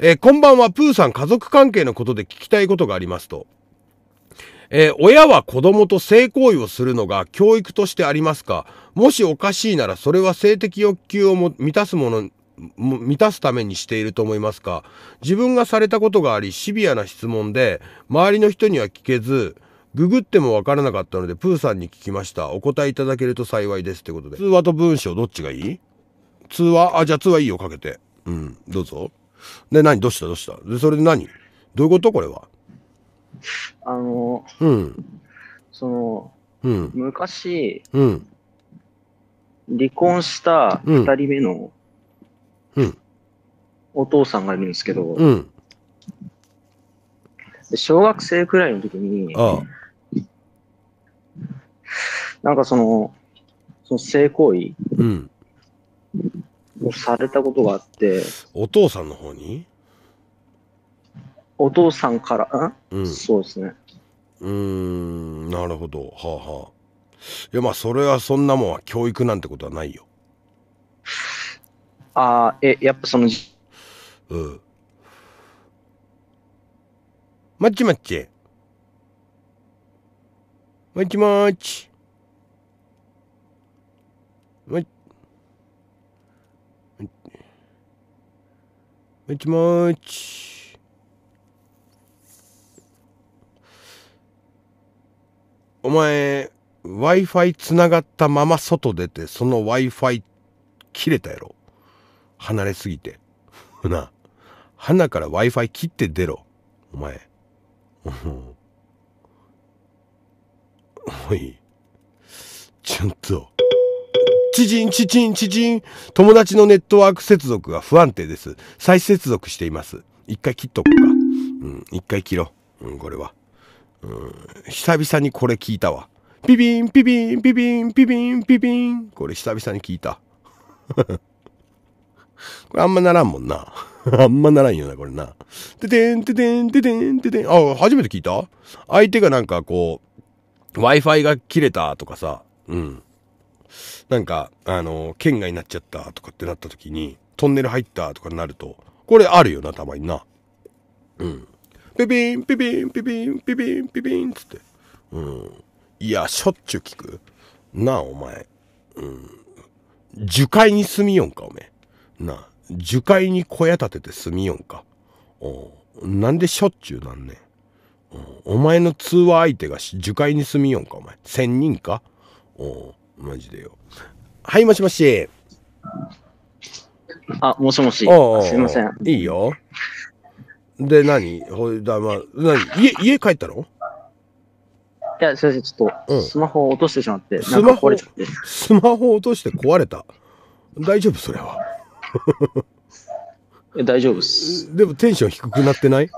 えー、こんばんは、プーさん家族関係のことで聞きたいことがありますと。えー、親は子供と性行為をするのが教育としてありますかもしおかしいならそれは性的欲求をも満たすもの、満たすためにしていると思いますか自分がされたことがありシビアな質問で周りの人には聞けず、ググってもわからなかったので、プーさんに聞きました。お答えいただけると幸いですってことで。通話と文章どっちがいい通話あ、じゃあ通話いいよ、かけて。うん、どうぞ。で、何どうしたどうしたで、それで何どういうことこれは。あの、うん。その、うん、昔、うん、離婚した2人目の、うん、お父さんがいるんですけど、うん、小学生くらいの時に、ああなんかその、その性行為うん。をされたことがあって、お父さんの方にお父さんから、うん。ん、そうですね。うーん、なるほど。はあはあ。いや、まあ、それはそんなもんは教育なんてことはないよ。ああ、え、やっぱその、うん。マッチマッチ。もちもち。もちもち。お前、Wi-Fi つながったまま外出て、その Wi-Fi 切れたやろ。離れすぎて。な、鼻から Wi-Fi 切って出ろ。お前。もいちゃんと。知人、知人、知人。友達のネットワーク接続が不安定です。再接続しています。一回切っとこうか。うん、一回切ろう。うん、これは。うん、久々にこれ聞いたわ。ピビン、ピビン、ピビン、ピビン、ピビン。これ久々に聞いた。これあんまならんもんな。あんまならんよな、これな。ててん、ててん、ててん、ててん。あ、初めて聞いた相手がなんかこう、Wi-Fi が切れたとかさ、うん。なんか、あの、県外になっちゃったとかってなった時に、トンネル入ったとかになると、これあるよな、たまにな。うん。ピピン、ピピン、ピピン、ピピン、ピピンつって。うん。いや、しょっちゅう聞く。なあ、お前。うん。樹海に住みよんか、おめえ。なあ、樹海に小屋建てて住みよんか。おなんでしょっちゅうなんねん。お前の通話相手が樹海に住みよんか、お前。千人かおマジでよ。はい、もしもし。あ、もしもし。おうすいません。いいよ。で、何ほいだ、まあ、何家、家帰ったのいや、先生、ちょっと、スマホを落としてしまって、うん、スマホ、スマホ落として壊れた。大丈夫それは。大丈夫っす。でもテンション低くなってない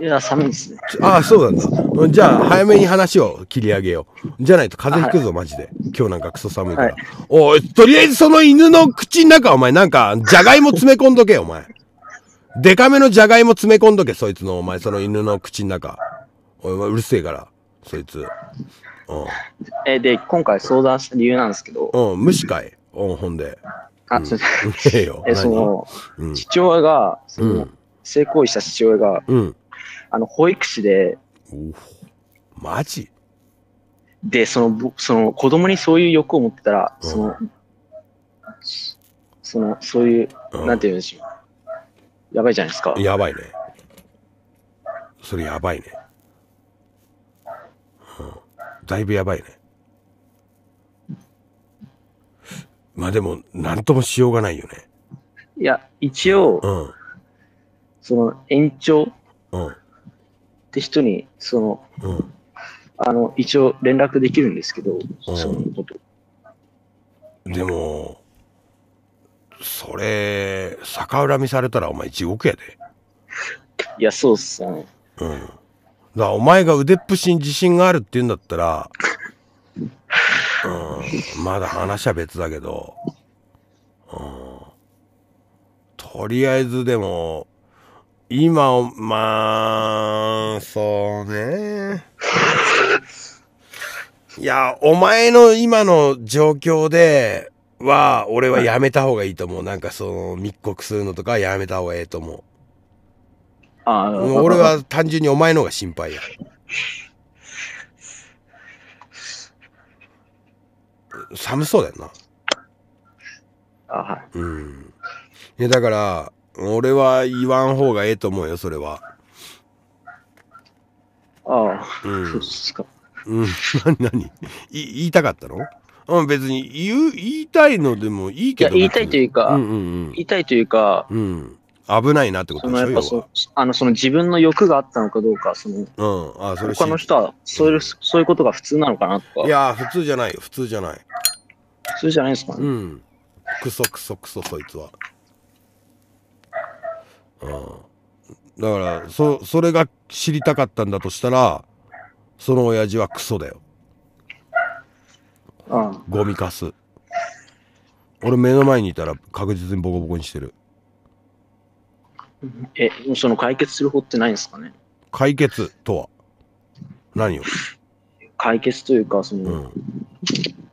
いや、寒いですね。ああ、そうなんだ。じゃあ、早めに話を切り上げよう。じゃないと風邪ひくぞ、マジで。今日なんかクソ寒いから。はい、おい、とりあえずその犬の口の中、お前なんか、じゃがいも詰め込んどけ、お前。デカめのじゃがいも詰め込んどけ、そいつの、お前、その犬の口の中。おい、前うるせえから、そいつ。うん。え、で、今回相談した理由なんですけど。うん、無視かい。うん、ほんで。あ、そょっと、ええよ。え、その、父親が、その、性行為した父親が、うん、あの、保育士で。マジで、その、その、子供にそういう欲を持ってたら、うん、その、その、そういう、うん、なんていうんでしょう。やばいじゃないですか。やばいね。それやばいね。うん。だいぶやばいね。まあでも、なんともしようがないよね。いや、一応、うん、その延長、うん、って人に、その、うん、あの、一応連絡できるんですけど、うん、そのこと。でも、それ、逆恨みされたらお前地獄やで。いや、そうっすね。うん。だお前が腕っぷしに自信があるって言うんだったら、うん、まだ話は別だけど、うん、とりあえずでも、今、まあ、そうね。いや、お前の今の状況では、俺はやめた方がいいと思う。なんかその、密告するのとかやめた方がええと思う。ああ、俺は単純にお前の方が心配や。寒そうだよな。あはい。うん。いや、だから、俺は言わん方がええと思うよ、それは。ああ、うん、そうっすか。うん、何何い言いたかったのうん、別に言う、言いたいのでもいいけど。言いたいというか、うんうんうん、言いたいというか、うん、危ないなってことでしょやっぱそあのその自分の欲があったのかどうか、その、うん、あそれ他の人はそういう、うん、そういうことが普通なのかなとか。いや、普通じゃないよ、普通じゃない。普通じゃないですかね。うん。クソクソクソ、そいつは。うん、だからそそれが知りたかったんだとしたらその親父はクソだよ、うん、ゴミかす俺目の前にいたら確実にボコボコにしてるえその解決する方ってないんですかね解決とは何を解決というかその、うん、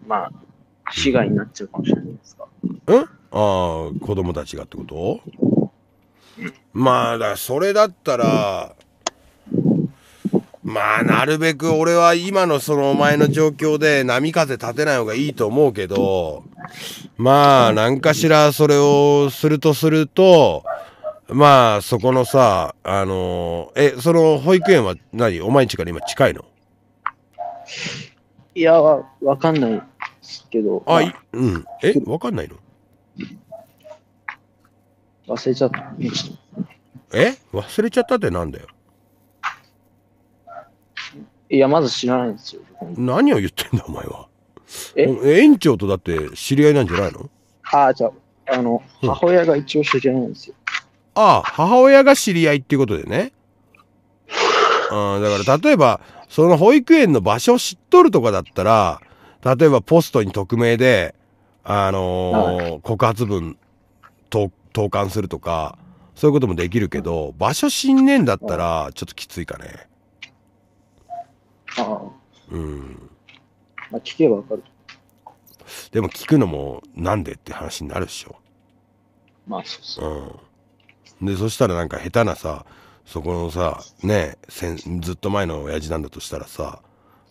まあ死害になっちゃうかもしれないですか、うんああ子供たちがってことまあ、だそれだったら、まあ、なるべく俺は今のそのお前の状況で波風立てない方がいいと思うけど、まあ、何かしらそれをするとすると、まあ、そこのさ、あのえ、その保育園は何お前んちから今近いのいや、わかんないですけど。あ、い、うん。え、わかんないの忘れちゃった。え忘れちゃったってなんだよ。いや、まず知らないんですよ。何を言ってんだ、お前は。え園長とだって知り合いなんじゃないのああ、じゃあ、の、母親が一応知り合いなんですよ。ああ、母親が知り合いっていうことでね。うん、だから例えば、その保育園の場所を知っとるとかだったら、例えばポストに匿名で、あのー告発文と投函するとか、そういうこともできるけど、場所信念だったら、ちょっときついかね。ああ。うん。まあ、聞けばわかる。でも聞くのも、なんでって話になるっしょ。まあ、そうそう。うん。で、そしたらなんか下手なさ、そこのさ、ねせん、ずっと前の親父なんだとしたらさ、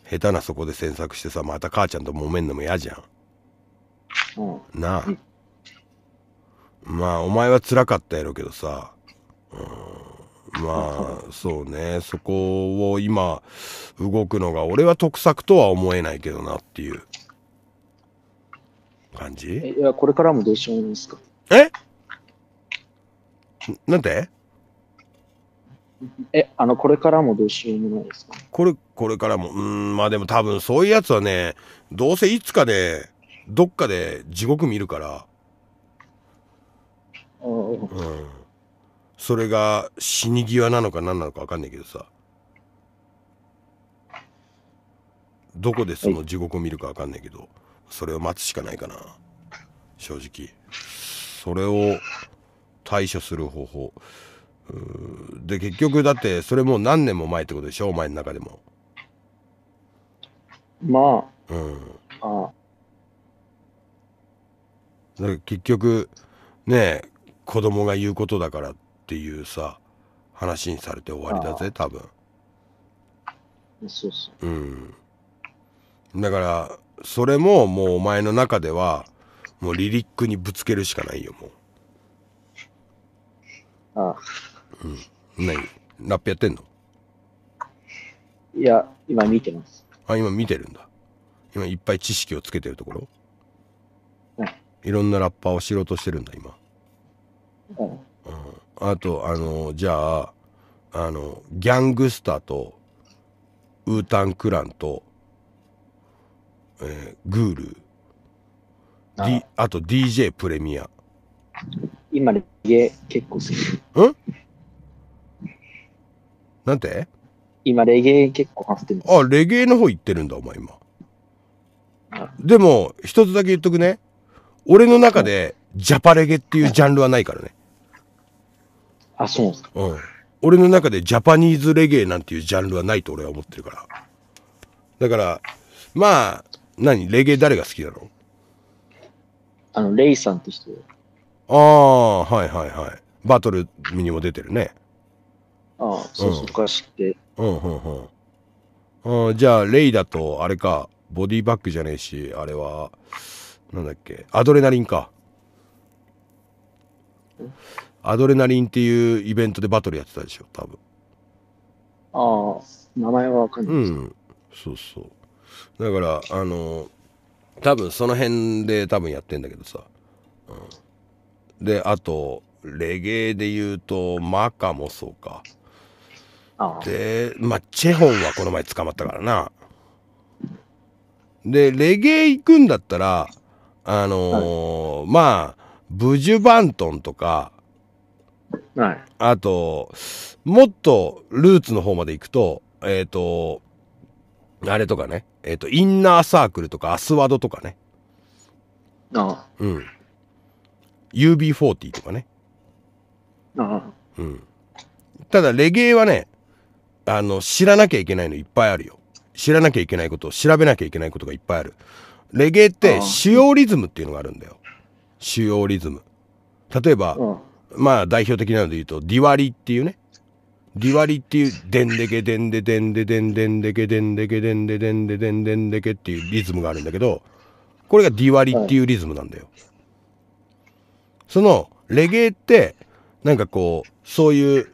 下手なそこで詮索してさ、また母ちゃんと揉めんのも嫌じゃん。うん。なあ。うんまあお前は辛かったやろうけどさ、うん、まあ そうねそこを今動くのが俺は得策とは思えないけどなっていう感じいやこれからもどうしようもないですかえなんてえあのこれからもどうしようもないですかこれこれからもうんまあでも多分そういうやつはねどうせいつかでどっかで地獄見るからうん、それが死に際なのか何なのか分かんないけどさどこでその地獄を見るか分かんないけどそれを待つしかないかな正直それを対処する方法で結局だってそれもう何年も前ってことでしょお前の中でもまあうんああだから結局ねえ子供が言うことだからっていうさ話にされて終わりだぜ多分そうそううんだからそれももうお前の中ではもうリリックにぶつけるしかないよもうああうん何ラップやってんのいや今見てますあ今見てるんだ今いっぱい知識をつけてるところ、い、いろんなラッパーを知ろうとしてるんだ今うん、あとあのじゃああのギャングスターとウータンクランと、えー、グールあ,、D、あと DJ プレミア今レゲエ結構するんなんて今レゲエ結構走ってるあレゲエの方行ってるんだお前今でも一つだけ言っとくね俺の中でジャパレゲっていうジャンルはないからね。あ、そうですか。うん。俺の中でジャパニーズレゲエなんていうジャンルはないと俺は思ってるから。だから、まあ、何レゲエ誰が好きなのあの、レイさんって人。ああ、はいはいはい。バトルにも出てるね。ああ、そうそう、かしって。うんうんうん。じゃあ、レイだと、あれか、ボディバッグじゃねえし、あれは、なんだっけ、アドレナリンか。アドレナリンっていうイベントでバトルやってたでしょ多分ああ名前は分かんないうんそうそうだからあの多分その辺で多分やってんだけどさ、うん、であとレゲエで言うとマカもそうかでまあチェホンはこの前捕まったからなでレゲエ行くんだったらあのーはい、まあブジュバントンとか、はい、あともっとルーツの方まで行くとえっ、ー、とあれとかねえっ、ー、とインナーサークルとかアスワードとかねああうん UB40 とかねああうんただレゲエはねあの知らなきゃいけないのいっぱいあるよ知らなきゃいけないことを調べなきゃいけないことがいっぱいあるレゲエって使用リズムっていうのがあるんだよ主要リズム例えば、うん、まあ代表的なので言うとディワリっていうねディワリっていうでんでけでんででんでデんでンデけでんでけでんででんでデんでんでけっていうリズムがあるんだけどこれがディワリっていうリズムなんだよ、はい、そのレゲエってなんかこうそういう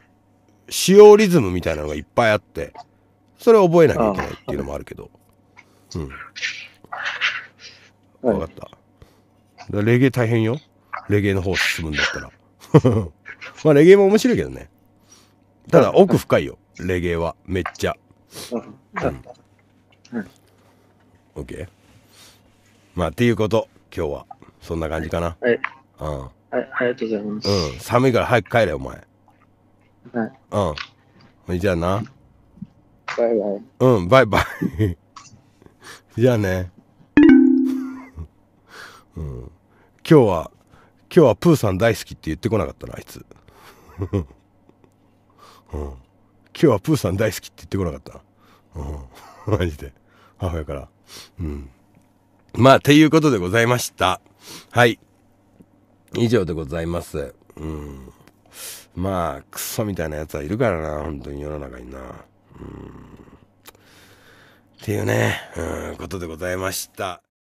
使用リズムみたいなのがいっぱいあってそれを覚えなきゃいけないっていうのもあるけどうん分かったレゲエ大変よ。レゲエの方進むんだったら。まあレゲエも面白いけどね。ただ奥深いよ。レゲエは。めっちゃ。うん。オッケーまあっていうこと。今日は。そんな感じかな。はい。うん。はい、ありがとうございます。うん。寒いから早く帰れ、お前。はい。うん。じゃあな。バイバイ。うん、バイバイ。じゃあね。うん。今日は今日はプーさん大好きって言ってこなかったなあいつ、うん、今日はプーさん大好きって言ってこなかったな、うん、マジで母親からうんまあていうことでございましたはい以上でございますうんまあクソみたいなやつはいるからな本当に世の中になうんっていうね、うん、ことでございました。